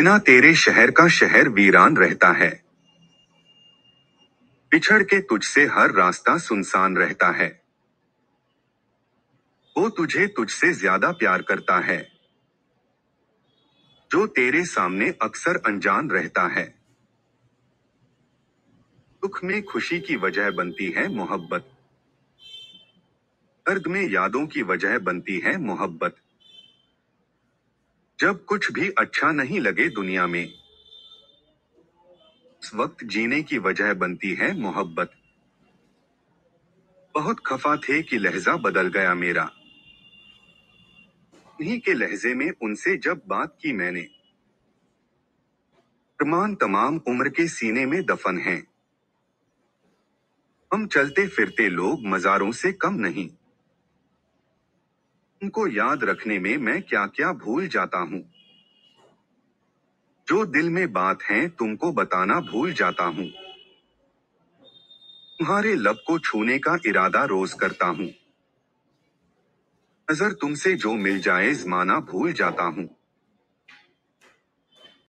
बिना तेरे शहर का शहर वीरान रहता है पिछड़ के तुझसे हर रास्ता सुनसान रहता है वो तुझे तुझसे ज्यादा प्यार करता है जो तेरे सामने अक्सर अनजान रहता है दुख में खुशी की वजह बनती है मोहब्बत दर्द में यादों की वजह बनती है मोहब्बत जब कुछ भी अच्छा नहीं लगे दुनिया में इस वक्त जीने की वजह बनती है मोहब्बत बहुत खफा थे कि लहजा बदल गया मेरा उन्हीं के लहजे में उनसे जब बात की मैंने अरमान तमाम उम्र के सीने में दफन हैं हम चलते फिरते लोग मजारों से कम नहीं उनको याद रखने में मैं क्या क्या भूल जाता हूँ जो दिल में बात है तुमको बताना भूल जाता हूँ तुम्हारे लब को छूने का इरादा रोज करता हूँ नजर तुमसे जो मिल जाए जमाना भूल जाता हूँ